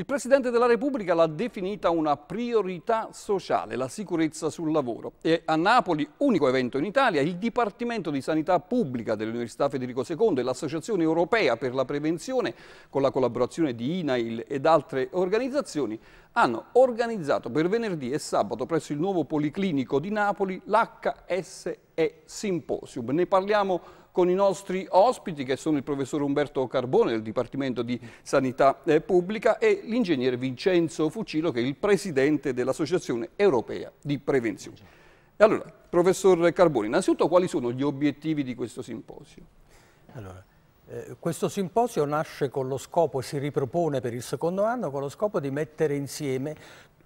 Il Presidente della Repubblica l'ha definita una priorità sociale, la sicurezza sul lavoro. E a Napoli, unico evento in Italia, il Dipartimento di Sanità Pubblica dell'Università Federico II e l'Associazione Europea per la Prevenzione, con la collaborazione di INAIL ed altre organizzazioni, hanno organizzato per venerdì e sabato presso il nuovo Policlinico di Napoli l'HSE e Symposium. Ne parliamo con i nostri ospiti che sono il professor Umberto Carbone del Dipartimento di Sanità eh, Pubblica e l'ingegnere Vincenzo Fucilo che è il presidente dell'Associazione Europea di Prevenzione. E Allora, professor Carbone, innanzitutto quali sono gli obiettivi di questo simposio? Allora, eh, questo simposio nasce con lo scopo, e si ripropone per il secondo anno, con lo scopo di mettere insieme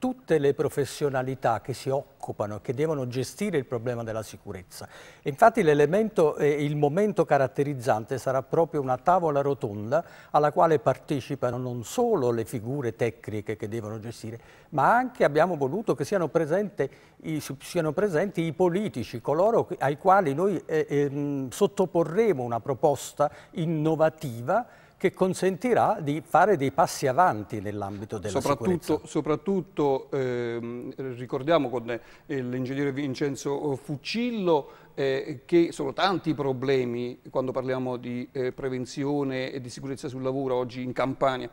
tutte le professionalità che si occupano e che devono gestire il problema della sicurezza. Infatti l'elemento e il momento caratterizzante sarà proprio una tavola rotonda alla quale partecipano non solo le figure tecniche che devono gestire, ma anche abbiamo voluto che siano, presente, siano presenti i politici, coloro ai quali noi eh, eh, sottoporremo una proposta innovativa che consentirà di fare dei passi avanti nell'ambito della soprattutto, sicurezza. Soprattutto ehm, ricordiamo con eh, l'ingegnere Vincenzo eh, Fuccillo eh, che sono tanti i problemi quando parliamo di eh, prevenzione e di sicurezza sul lavoro oggi in Campania.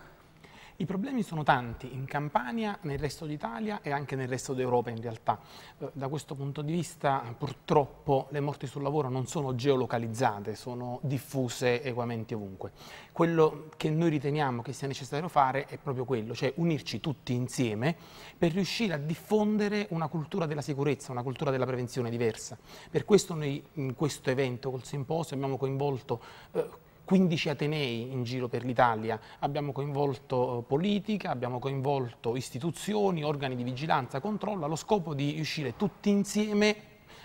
I problemi sono tanti in Campania, nel resto d'Italia e anche nel resto d'Europa in realtà. Eh, da questo punto di vista purtroppo le morti sul lavoro non sono geolocalizzate, sono diffuse equamente ovunque. Quello che noi riteniamo che sia necessario fare è proprio quello, cioè unirci tutti insieme per riuscire a diffondere una cultura della sicurezza, una cultura della prevenzione diversa. Per questo noi in questo evento col simposio abbiamo coinvolto eh, 15 Atenei in giro per l'Italia, abbiamo coinvolto eh, politica, abbiamo coinvolto istituzioni, organi di vigilanza, controllo, allo scopo di riuscire tutti insieme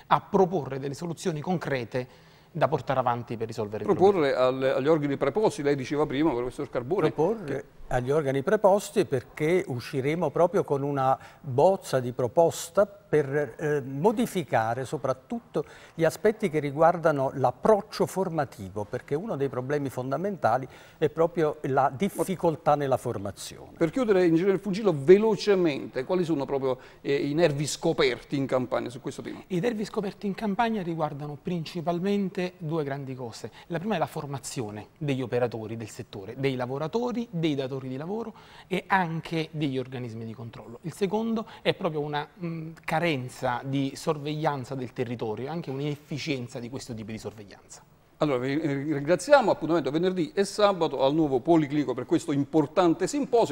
a proporre delle soluzioni concrete da portare avanti per risolvere il problema. Proporre agli organi preposti, lei diceva prima, professor Carbone, proporre agli organi preposti perché usciremo proprio con una bozza di proposta per eh, modificare soprattutto gli aspetti che riguardano l'approccio formativo, perché uno dei problemi fondamentali è proprio la difficoltà nella formazione. Per chiudere, Ingegnere Fugilo, velocemente, quali sono proprio eh, i nervi scoperti in campagna su questo tema? I nervi scoperti in campagna riguardano principalmente due grandi cose. La prima è la formazione degli operatori del settore, dei lavoratori, dei datori datori di lavoro e anche degli organismi di controllo. Il secondo è proprio una mh, carenza di sorveglianza del territorio, anche un'inefficienza di questo tipo di sorveglianza. Allora, vi eh, ringraziamo, appuntamento venerdì e sabato al nuovo Policlinico per questo importante simposio.